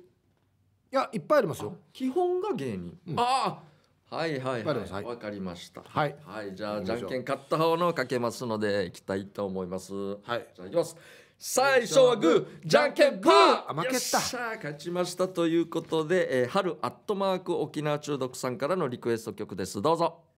いやいっぱいありますよ基本が芸人、うん、ああはいはいわ、はい、かりました。はい、はい、じゃあじゃんけん勝った方のかけますのでいきたいと思います。はい、じゃあいきます。最初はグー、じゃんけんパー。あ負けた。勝ちましたということで、えー、春アットマーク沖縄中毒さんからのリクエスト曲です。どうぞ。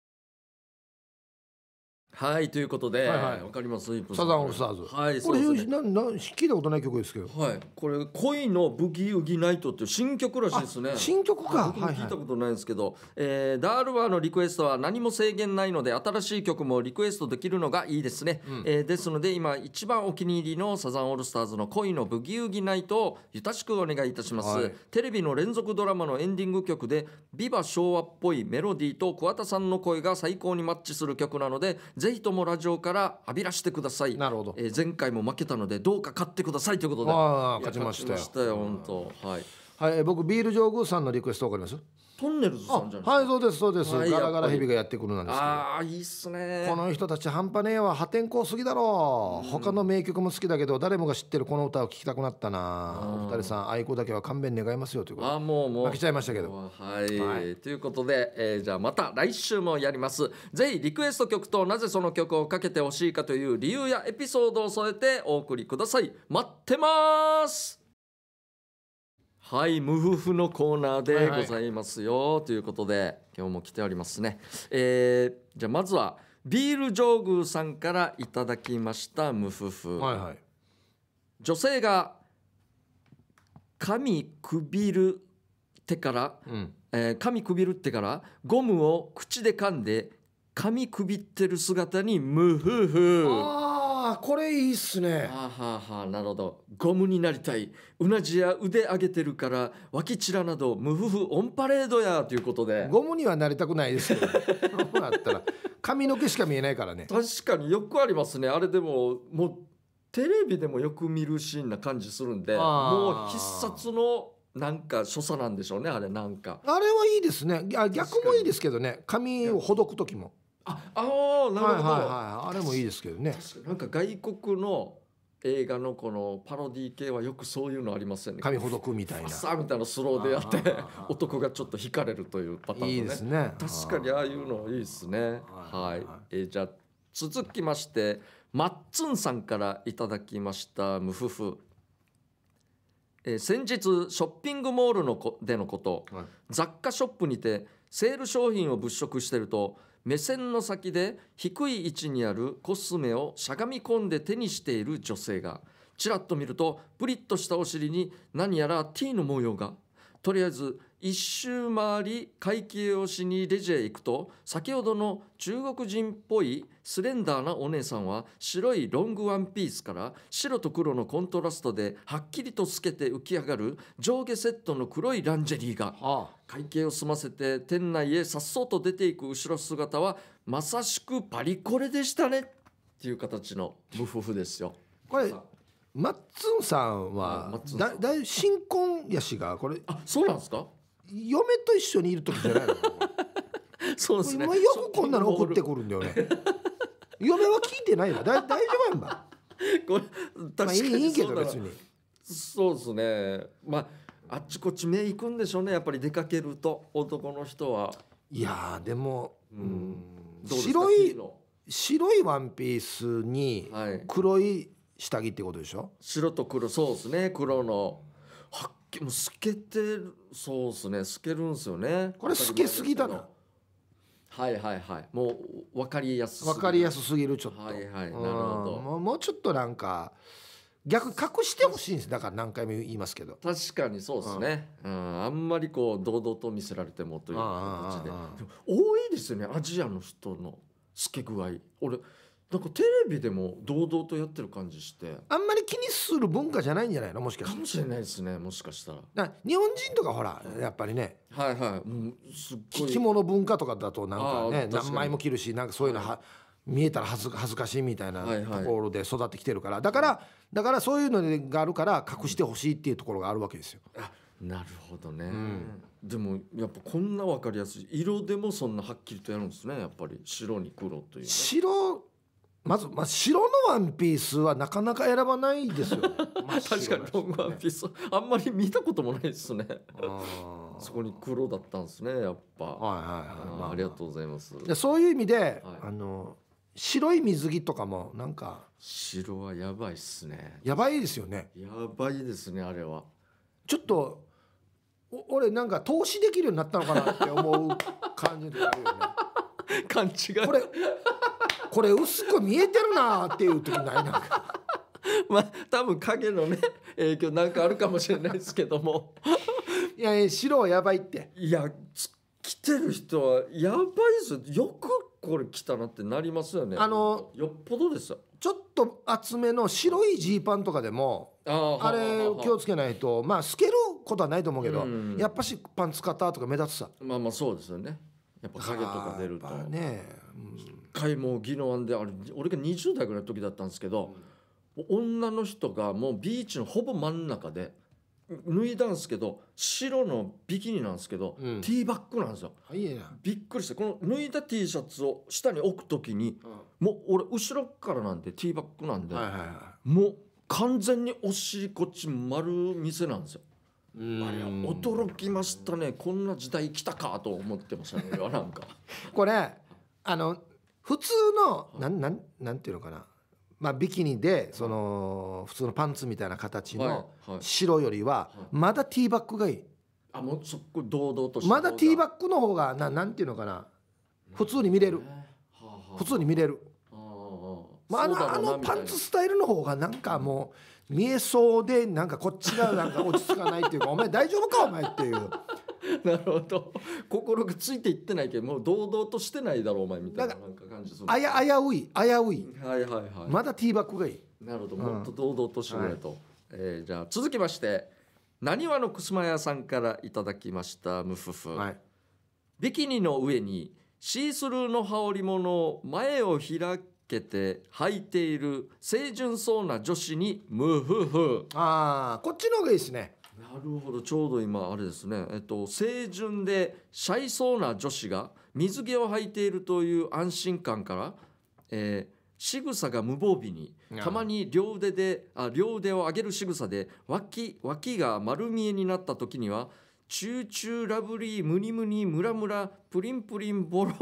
はいということで、はいはいわかります。イープサザンオールスターズはい、これ、そうですね。なな聞いたことない曲ですけどはい、これ恋のブギウギナイトっていう新曲らしいですね。新曲か僕も聞いたことないんですけど、えーダールワーのリクエストは何も制限ないので新しい曲もリクエストできるのがいいですね。えーですので今一番お気に入りのサザンオールスターズの恋のブギウギナイトをゆたしくお願いいたします。はいテレビの連続ドラマのエンディング曲でビバ昭和っぽいメロディーと桑田さんの声が最高にマッチする曲なのでぜぜひともラジオから浴びらしてくださいなるほど、えー、前回も負けたのでどうか勝ってくださいということでああ勝ちましたよ本当、はい、はい、僕ビール上宮さんのリクエストわかりますトンネルズさんじゃないですかはいそうですそうです、ガラガラヘビがやってくるなんですけどああいいっすねこの人たち半端ねえわ破天荒すぎだろう、うん、他の名曲も好きだけど誰もが知ってるこの歌を聴きたくなったな、お二人さん愛子だけは勘弁願いますよということあもうもう負けちゃいましたけどはい、はい、ということで、えー、じゃあまた来週もやりますぜひリクエスト曲となぜその曲をかけてほしいかという理由やエピソードを添えてお送りください待ってますはいムフフのコーナーでございますよ、ということで今日も来ておりますね、えー、じゃあまずはビール上宮さんからいただきましたムフフ、はいはい、女性が髪くびる手から、うん、えー、髪くびる手からゴムを口で噛んで髪くびってる姿に無夫婦あこれいいっすねはあ、はあはあ、なるほどゴムになりたいうなじや腕上げてるから脇ちらなど無夫婦オンパレードやということでゴムにはなりたくないですけど [LAUGHS] ったら髪の毛しか見えないからね確かによくありますねあれでももうテレビでもよく見るシーンな感じするんでもう必殺のなんか所作なんでしょうねあれなんかあれはいいですねあ逆もいいですけどね髪をほどく時もああーなるほど、はいはいはい、あれもいいですけどねなんか外国の映画のこのパロディ系はよくそういうのありませんね紙ほどくみたいなさあみたいなスローでやって男がちょっと惹かれるというパターン、ね、いいですね確かにああいうのはいいですねはい、はえー、じゃあ続きましてマッツンさんからいただきました無夫婦えー、先日ショッピングモールのこでのこと、はい、雑貨ショップにてセール商品を物色してると目線の先で低い位置にあるコスメをしゃがみ込んで手にしている女性がちらっと見るとプリッとしたお尻に何やら T の模様がとりあえず一周回り会計をしにレジへ行くと先ほどの中国人っぽいスレンダーなお姉さんは白いロングワンピースから白と黒のコントラストではっきりと透けて浮き上がる上下セットの黒いランジェリーが会計を済ませて店内へさっそうと出ていく後ろ姿はまさしくパリコレでしたねっていう形のムフフですよ。これマッツンさんは、うん、だだ新婚やしがこれあそうなんですか嫁と一緒にいる時じゃないの [LAUGHS] そうですねよくこんなの送ってくるんだよね [LAUGHS] 嫁は聞いてないよ。だ大丈夫なんだ [LAUGHS] これ確かにそう、まあ、いいけど別にそうですねまああっちこっち目行くんでしょうねやっぱり出かけると男の人はいやでも、うん、白い白いワンピースに黒い下着ってことでしょ、はい、白と黒そうですね黒のはっきもう透けてるそうですね透けるんですよねこれ透けすぎだなはいはいはいもう分かりやすす分かりやすすぎるちょっとはいはいなるほどもうちょっとなんか逆隠してほしいんですだから何回も言いますけど確かにそうですね、うん、あんまりこう堂々と見せられてもという形で多いですねアジアの人の透け具合俺なんかテレビでも堂々とやってる感じしてあんまり気にする文化じゃないんじゃないのもしかしたらかもしれないですねもしかしたら日本人とかほらやっぱりねはいはい、うん、すっごい着物文化とかだとなんかね何枚も着るしなんかそういうのは、はい見えたら恥ず恥ずかしいみたいなところで育ってきてるから、はいはい、だからだからそういうのがあるから隠してほしいっていうところがあるわけですよ。なるほどね、うん、でもやっぱこんな分かりやすい色でもそんなはっきりとやるんですねやっぱり白に黒という、白まず、まあ、白のワンピースはなかなか選ばないですよ、ね、[LAUGHS] 確かにロングワンピースあんまり見たこともないですねそこに黒だったんですねやっぱはいはいはい、まあ、ありがとうございますそういう意味で、はい、あの白い水着とかもなんか白はやばいっすねやばいですよねやばいですねあれはちょっと俺なんか投資できるようになったのかなって思う感じであるよね [LAUGHS] 勘違いこれこれ薄く見えてるなっていう時ないなんか [LAUGHS] まあ多分影のね影響なんかあるかもしれないですけどもいや白はやばいっていや来てる人はやばいですよよくこれ来たなってなりますよねあのよっぽどですよちょっと厚めの白いジーパンとかでもあれ気をつけないとまあ透けることはないと思うけど、やっぱしパンツったとか目立つさまあまあそうですよねやっぱ影とか出るとね、一回もう宜野湾であれ俺が20代ぐらいの時だったんですけど、うん、女の人がもうビーチのほぼ真ん中で。脱いだんですけど白のビキニなんですけど、うん、ティーバッグなんですよびっくりしてこの脱いだ T シャツを下に置く時に、うん、もう俺後ろからなんでティーバッグなんで、はいはいはい、もう完全にお尻こっち丸見せなんですよ。あれは驚きましたねこんな時代来たかと思ってましたねなんか [LAUGHS] これあの普通の、はい、なんなんなんていうのかなまあ、ビキニでその普通のパンツみたいな形の白よりはまだティーバッグがいいあもうそこ堂々とまだティーバッグの方がななんていうのかな普通に見れる普通に見れる、まあ、あのあのパンツスタイルの方がなんかもう見えそうでなんかこっちがなんか落ち着かないっていうかお前大丈夫かお前っていう [LAUGHS] なるほど心がついていってないけどもう堂々としてないだろうお前みたいななんか感じするあや危うい危ういはいはいはいまだティーバックがいいなるほどもっと堂々としてくれと、はい、えー、じゃあ続きましてなにわのくすま屋さんからいただきましたムフフ、はい、ビキニの上にシースルーの羽織物を前を開けて履いている清純そうな女子にムフフああこっちの方がいいですねなるほどちょうど今あれですね、えっと、清純でシャイそうな女子が水着を履いているという安心感から、えー、仕草が無防備にたまに両腕であ両腕を上げる仕草で脇脇が丸見えになった時にはチューチューラブリームニムニムラムラプリンプリンボロ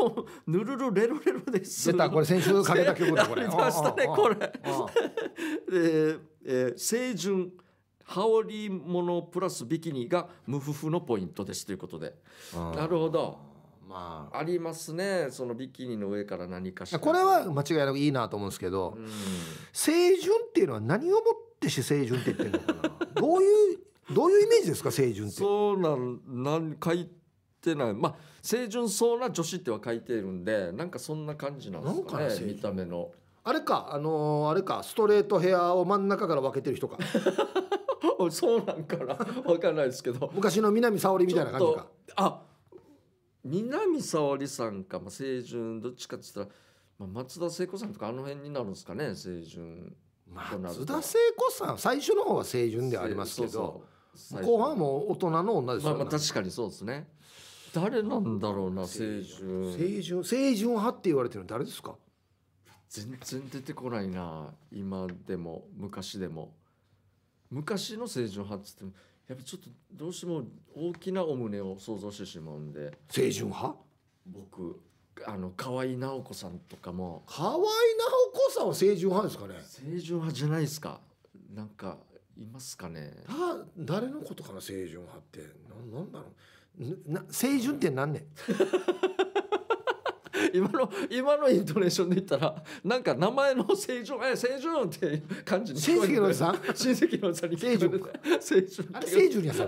ンヌルルレロレロです出たこれ先週かけた曲だこれ [LAUGHS] 出ましたねこれ [LAUGHS] えー、清純羽織物プラスビキニが無夫婦のポイントですということでなるほどまあ、ありますねそのビキニの上から何かしらこれは間違いなくいいなと思うんですけど、うん、清純っていうのは何をもってして清純って言ってるのかな [LAUGHS] どういうどういうイメージですか清純ってそうなんなん書いてないまあ清純そうな女子っては書いてるんでなんかそんな感じなんですかね見た目のあれかあのー、あれかストレートヘアを真ん中から分けてる人か [LAUGHS] [LAUGHS] そうなんかな分 [LAUGHS] かんないですけど昔の南沙織みたいな感じかあ南沙織さんか、まあ、清純どっちかっつったら、まあ、松田聖子さんとかあの辺になるんですかね清純松田聖子さん最初の方は清純でありますけど後半も大人の女ですよね、まあ、まあ確かにそうですね誰なんだろうな清純清純清純派って言われてるの誰ですか全然出てこないな今でも昔でも昔の清純派ってもやっぱちょっとどうしても大きなお胸を想像してしまうんで清純派僕あの河合直子さんとかも河合直子さんは清純派ですかね清純派じゃないですかなんかいますかねは誰のことかな清純派ってななんだろうな清純って何年今の今のイントネーションで言ったらなんか名前の正常え清純って感じに親戚のおじさん親戚のおさんに清純清純あれ清純やそ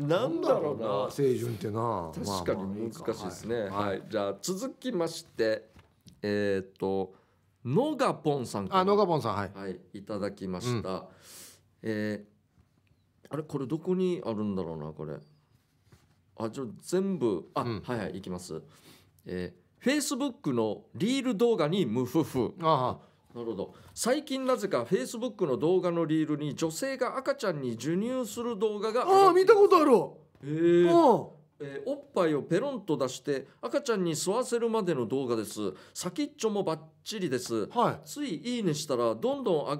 なんだろうな清純ってな確かに難しいですね、はい、はいじゃあ続きましてえっ、ー、と野賀ポンさんあ野賀ポンさんはい、はい、いただきました、うん、えー、あれこれどこにあるんだろうなこれあじゃ全部あ、うん、はいはいいきますえー、f a c e b o o のリール動画にムフフ。あなるほど最近なぜかフェイスブックの動画のリールに女性が赤ちゃんに授乳する動画がああ見たことあるええー、おっぱいをペロンと出して赤ちゃんに吸わせるまでの動画です先っちょもバッチリです、はい、ついいいねしたらどんどん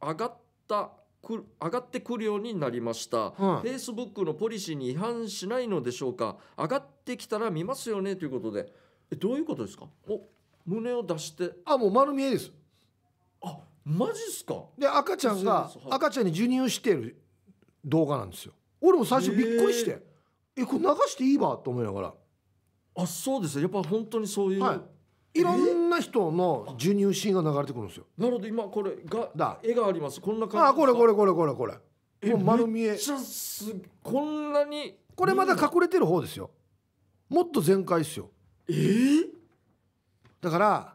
あ上がったく上がってくるようになりました、フェイスブックのポリシーに違反しないのでしょうか上がってきたら見ますよねということでえどういうことですかお胸を出してあもう丸見えですあマジっすかで赤ちゃんが赤ちゃんに授乳してる動画なんですよ俺も最初びっくりしてえこれ流していいわと思いながらあそうですやっぱ本当にそういう、はいいろんな人の授乳シーンが流れてくるんですよ。なるほど今これがだ絵がありますこんな感じあこれこれこれこれこれ。もう丸見え。すこんなにこれまだ隠れてる方ですよ。もっと全開ですよ。えー、だから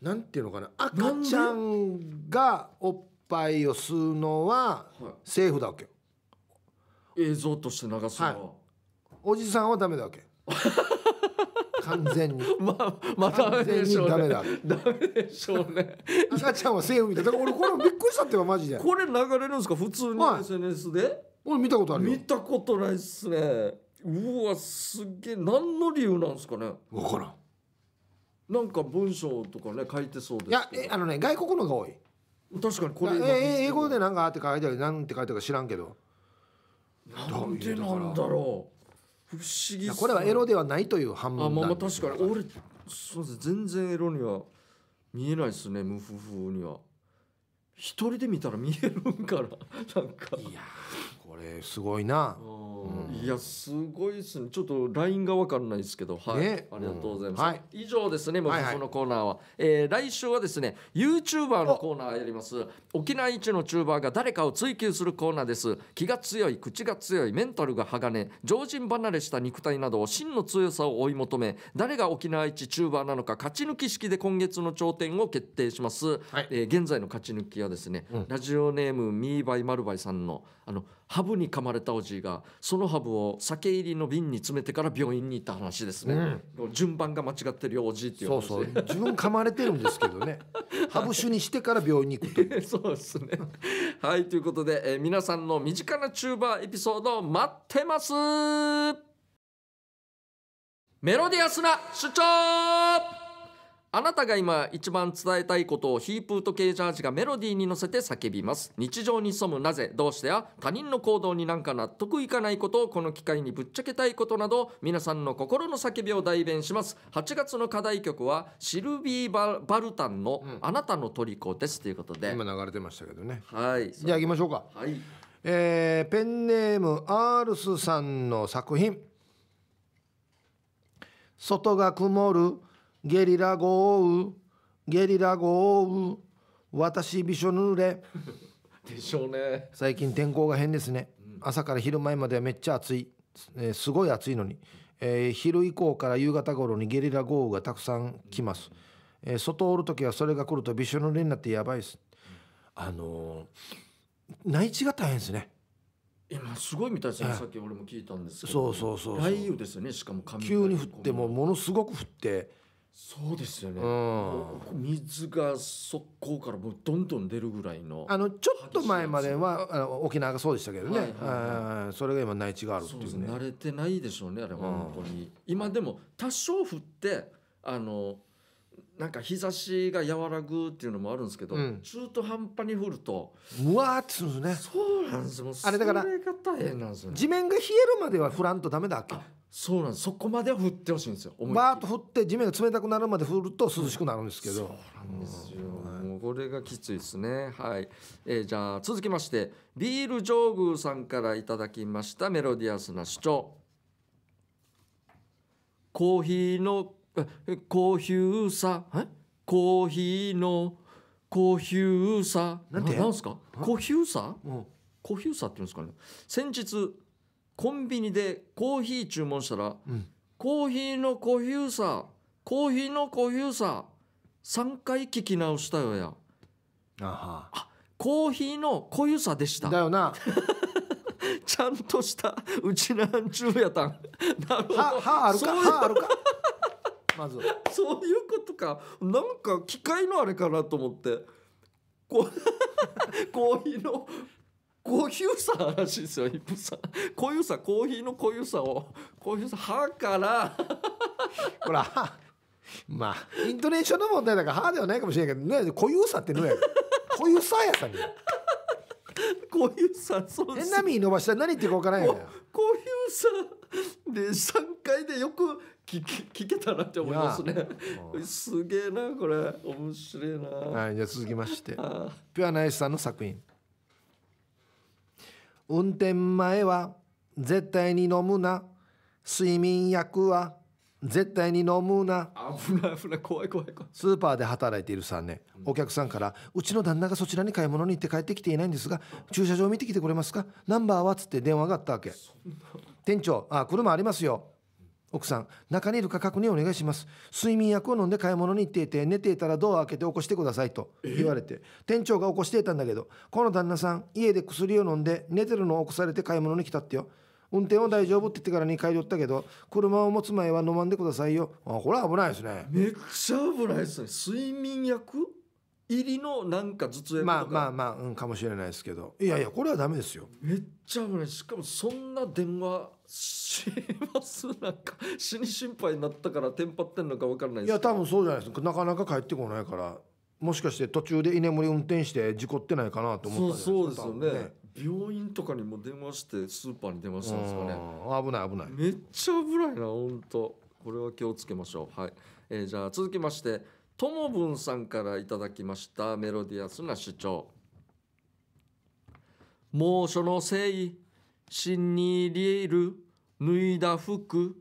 なんていうのかな赤ちゃんがおっぱいを吸うのはセーフだわけよ。映像として流すのは、はい、おじさんはダメだわけ。[LAUGHS] 完全に [LAUGHS] まあまた完全にダメだダメでしょうね赤ちゃんはセーフみたいなだから俺これびっくりしたってマジでこれ流れるんですか普通に SNS で、俺見たことある見たことないっすねうわすげえ何の理由なんですかね分からんなんか文章とかね書いてそうですいやえあのね外国のが多い確かにこれえ英語でなんかあって書いてあるなんて書いてあるか知らんけどなんでなんだろう。不思議これはエロではないという反応まあ、まあ、確かに俺そうです全然エロには見えないですね無夫婦には一人で見たら見えるんからなんかいやこれすごいな、うん、いやすごいですねちょっとラインがわかんないですけどはい、ね、ありがとうございます、うんはい、以上ですねもうこのコーナーは、はいはい、えー、来週はですねユーチューバーのコーナーやります沖縄一のチューバーが誰かを追求するコーナーです気が強い口が強いメンタルが鋼常人離れした肉体など真の強さを追い求め誰が沖縄一チューバーなのか勝ち抜き式で今月の頂点を決定します、はい、えー、現在の勝ち抜きはですね、うん、ラジオネームミーバイマルバイさんのあのハブに噛まれたおじいがそのハブ部を酒入りの瓶に詰めてから病院に行った話ですね、うん、順番が間違ってるよおじいっていうそうそう自分噛まれてるんですけどね [LAUGHS] ハブ酒にしてから病院に行くと [LAUGHS] そうですねはいということで、えー、皆さんの身近なチューバーエピソード待ってますメロディアスな主張あなたが今一番伝えたいことをヒープーとケイジャージがメロディーに乗せて叫びます日常に潜むなぜどうしてや他人の行動になんか納得いかないことをこの機会にぶっちゃけたいことなど皆さんの心の叫びを代弁します8月の課題曲はシルビーバ・バルタンの「あなたの虜です」ということで、今流れてましたけどねはいじゃあ行きましょうかはい、えー、ペンネームアールスさんの作品「外が曇る」ゲリラ豪雨ゲリラ豪雨私びしょ濡れ [LAUGHS] でしょうね最近天候が変ですね、朝から昼前まではめっちゃ暑い、えー、すごい暑いのに、えー、昼以降から夕方頃にゲリラ豪雨がたくさん来ます、えー、外おる時はそれが来るとびしょ濡れになってやばいです、あの内地が大変ですね今すごいみたいですね、さっき俺も聞いたんですけど、そうそうそうそう雷雨ですよねしかも急に降ってもものすごく降ってそうですよね、うん、水が速攻からもうどんどん出るぐらいのあのちょっと前まではあの沖縄がそうでしたけどね、はいはいはい、それが今内地があるっていうね慣れてないでしょうねあれ本当に、うん、今でも多少降ってあのなんか日差しが和らぐっていうのもあるんですけど、うん、中途半端に降るとうわーってするんですねそうなんですよあれだから地面が冷えるまでは降らんとダメだっけそうなんですそこまでは降ってほしいんですよバーッと降って地面が冷たくなるまで降ると涼しくなるんですけど、そうなんですよ、うん、もうこれがきついですねはい、えー、じゃあ続きましてビール上宮さんからいただきましたメロディアスな主張コーヒーのコーヒューのコーヒーのコーヒューさなんてなんすかコーヒューさ、ーコーヒューさって言うんですかね先日コンビニでコーヒー注文したら、うん、コーヒーのコーヒューさコーヒーのコーヒューさ3回聞き直したよやああコーヒーのコーヒューさでしただよな [LAUGHS] ちゃんとしたうちなんちゅうやたんなるほど歯あるか歯あるかまず [LAUGHS] そういうことかなんか機械のあれかなと思ってこ [LAUGHS] コーヒーのコーヒーさらしいですよイプさんこういうさコーヒーのこういうさをこういうさ歯からほら [LAUGHS] まあイントネーションの問題だから歯ではないかもしれないけどねこういうさってのやこういうさやさんに。こういうさそうえ波伸ばしたら何言っていこうかないよね。こういうさ [LAUGHS] で3回でよく聞け聞けたなって思いますね。[LAUGHS] すげえなこれ面白いな。はいじゃ続きまして [LAUGHS] ピュアナイスさんの作品。運転前は絶対に飲むな睡眠薬は絶対に飲むな危ない危ない怖い怖い怖いスーパーで働いている3年、ね、お客さんから「うちの旦那がそちらに買い物に行って帰ってきていないんですが駐車場見てきてくれますかナンバーは?」っつって電話があったわけ。店長あ車ありますよ奥さん中にいるか確認お願いします睡眠薬を飲んで買い物に行っていて寝ていたらドア開けて起こしてくださいと言われて店長が起こしていたんだけどこの旦那さん家で薬を飲んで寝てるのを起こされて買い物に来たってよ運転は大丈夫って言ってから2回寄ったけど車を持つ前は飲まんでくださいよあこれは危ないですねめっちゃ危ないですね睡眠薬入りのなんか頭痛薬まあまあまあ、うん、かもしれないですけどいやいやこれはダメですよめっちゃ危ないしかもそんな電話しますなんか死に心配になったからテンパってんのか分かんないいや多分そうじゃないですかなかなか帰ってこないからもしかして途中で居眠り運転して事故ってないかなと思ったんそうですよね、ね、病院とかにも電話してスーパーに電話したんですかね危ない危ないめっちゃ危ないな本当これは気をつけましょうはい、えー、じゃあ続きましてともぶんさんからいただきましたメロディアスな主張猛暑のせい死に入れる脱いだ服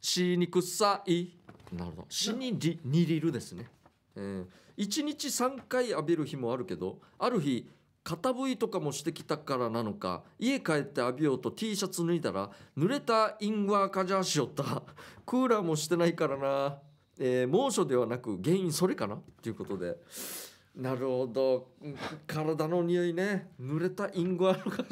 死にくさいなるほど死にりにりるですね、えー、1日3回浴びる日もあるけどある日肩ぶいとかもしてきたからなのか家帰って浴びようと T シャツ脱いだら濡れたインワーカジャーしよったクーラーもしてないからなえー、猛暑ではなく原因それかなということでなるほど体の匂いね濡れたインゴあるか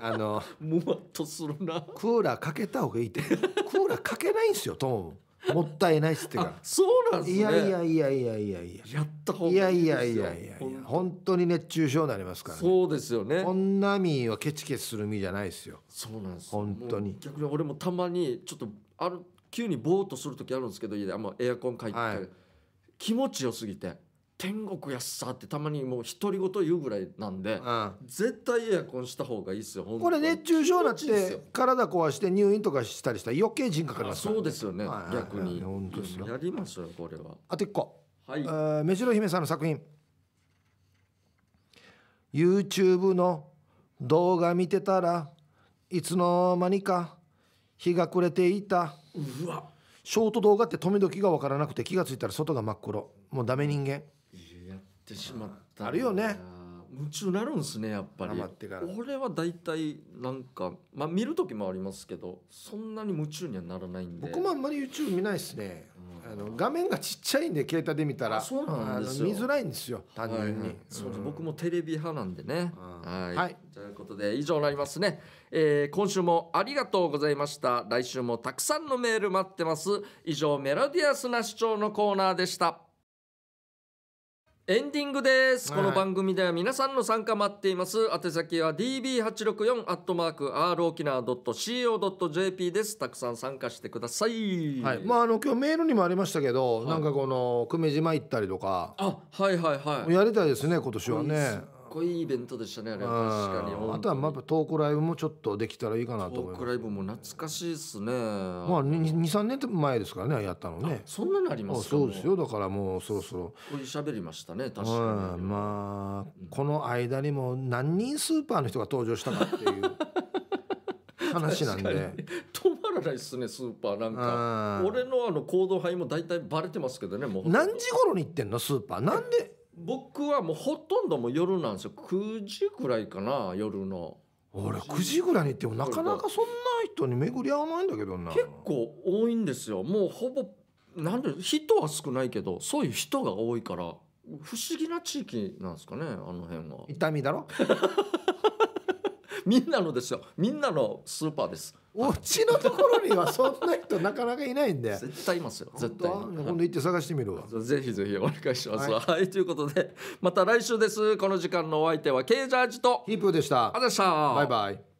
あのもわっとするなクーラーかけた方がいいってクーラーかけないんですよトーンもったいないっすってかそうなんすねいやいやいやいやいやいややった方がいやいやいやいやいや本当に熱中症になりますから、そうですよねこんな身はケチケチする身じゃないですよそうなんです本当に逆に俺もたまにちょっとある急にぼーっとする時あるんですけど家であもエアコンかいて、はい、気持ちよすぎて天国やっさってたまにもう独り言言うぐらいなんで、うん、絶対エアコンした方がいいですよこれ熱中症になって体壊して入院とかしたりしたら余計人格になっそうですよね、はい、逆に、はい、やりますよこれはあと1個、はいえー、目白姫さんの作品 YouTube の動画見てたらいつの間にか日が暮れていたうわショート動画って止め時が分からなくて気が付いたら外が真っ黒もうダメ人間やってしまったあるよね夢中になるんですねやっぱり俺は大体なんか、まあ、見る時もありますけどそんなに夢中にはならないんで僕もあんまり YouTube 見ないですね、うん、あの画面がちっちゃいんで携帯で見たらそうなんですよ見づらいんですよ単純に、はい、そうです、僕もテレビ派なんでね、はい、はい、ということで以上になりますね、えー、今週もありがとうございました来週もたくさんのメール待ってます以上メロディアスな視聴のコーナーでしたエンディングです、はい、この番組では皆さんの参加待っています宛先は db864 アットマーク r 沖縄 .co.jp ですたくさん参加してくださいはいまああの今日メールにもありましたけど、はい、なんかこの久米島行ったりとかあはいはいはいやりたいですね今年はねこいいイベントでしたねあれ確かにあとはまあトークライブもちょっとできたらいいかなと思いますトークライブも懐かしいですねまあ23年前ですからねやったのねそんなにありますそうですよだからもうそろそろこれ喋りましたね確かにまあこの間にも何人スーパーの人が登場したかっていう [LAUGHS] 話なんで止まらないっすねスーパーなんか俺のあの行動範囲も大体バレてますけどねもう何時頃に行ってんのスーパーなんで僕はもうほとんども夜なんですよ9時ぐらいかな夜の俺9時ぐらいに行ってもなかなかそんな人に巡り合わないんだけどな結構多いんですよもうほぼなんで人は少ないけどそういう人が多いから不思議な地域なんですかねあの辺は痛みだろ [LAUGHS] みんなのですよみんなのスーパーですお家のところにはそんな人なかなかいないんで絶対いますよ絶対今度行って探してみるわぜひぜひお願いしますはい、はい、ということでまた来週ですこの時間のお相手はケージャージとヒープーでしたあざしたバイバイ